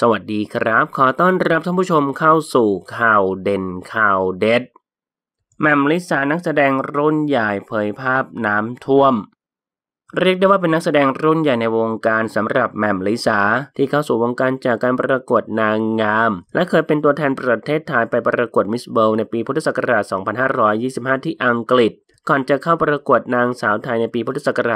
สวัสดีครับ ขอต้อนรับท่านผู้ชมเข้าสู่ข่าวเด่นข่าวเด็ด แมมลิสานักแสดงรุ่นใหญ่เผยภาพน้ำท่วม เรียกได้ว่าเป็นนักแสดงรุ่นใหญ่ในวงการสำหรับแมมลิสาที่เข้าสู่วงการจากการประกวดนางงาม และเคยเป็นตัวแทนประเทศไทยไปประกวดมิสเบิลในปีพุทธศักราช 2525 ที่อังกฤษ ก่อนจะเข้าประกวดนางสาวไทยในปี พุทธศักร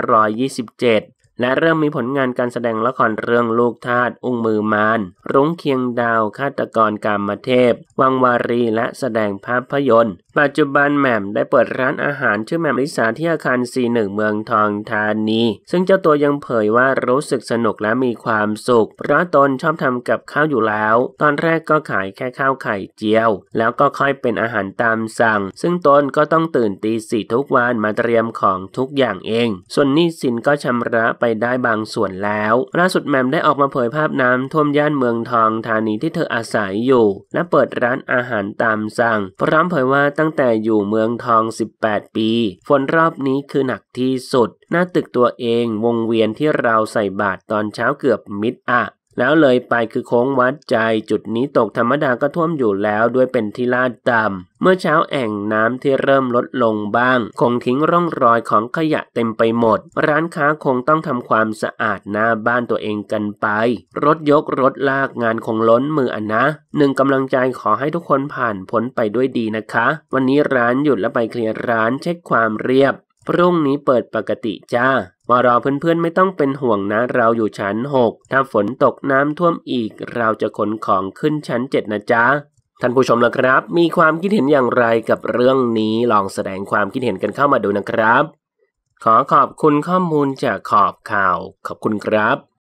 าช 2527และเริ่มมีผลงานการแสดงละครเรื่องลูกทาสอุ้งมือมารรุ้งเคียงดาวฆาตกรกรรมเทพ วังวารีและแสดงภาพยนตร์ ปัจจุบันแหม่มได้เปิดร้านอาหารชื่อแหม่มลิสาที่อาคาร C1 เมืองทองธานีซึ่งเจ้าตัวยังเผยว่ารู้สึกสนุกและมีความสุข เพราะตนชอบทำกับข้าวอยู่แล้ว ตอนแรกก็ขายแค่ข้าวไข่เจียว แล้วก็ค่อยเป็นอาหารตามสั่ง ซึ่งตนก็ต้องตื่นตีสี่ทุกวันมาเตรียมของทุกอย่างเอง ส่วนนี้สินก็ชำระไปได้บางส่วนแล้ว ล่าสุดแมมได้ออกมาเผยภาพน้ำท่วมย่านเมืองทองธานีที่เธออาศัยอยู่และเปิดร้านอาหารตามสั่ง พร้อมเผยว่าตั้งแต่อยู่เมืองทอง 18 ปี ฝนรอบนี้คือหนักที่สุดหน้าตึกตัวเองวงเวียนที่เราใส่บาตรตอนเช้าเกือบมิดอะแล้วเลยไปคือโค้งวัดใจจุดนี้ตกธรรมดาก็ท่วมอยู่แล้วด้วยเป็นที่ลาดต่ำเมื่อเช้าแอ่งน้ำที่เริ่มลดลงบ้าง คงทิ้งร่องรอยของขยะเต็มไปหมด ร้านค้าคงต้องทำความสะอาดหน้าบ้านตัวเองกันไป รถยกรถลากงานคงล้นมืออันนะหนึ่งกำลังใจขอให้ทุกคนผ่านพ้นไปด้วยดีนะคะ วันนี้ร้านหยุดและไปเคลียร์ร้านเช็คความเรียบพรุ่งนี้เปิดปกติจ้ามารอเพื่อน ๆ ไม่ต้องเป็นห่วงนะ เราอยู่ชั้นหก ถ้าฝนตกน้ำท่วมอีกเราจะขนของขึ้นชั้นเจ็ดนะจ๊ะ ท่านผู้ชมนะครับ มีความคิดเห็นอย่างไรกับเรื่องนี้ลองแสดงความคิดเห็นกันเข้ามาดูนะครับ ขอขอบคุณข้อมูลจากขอบข่าว ขอบคุณครับ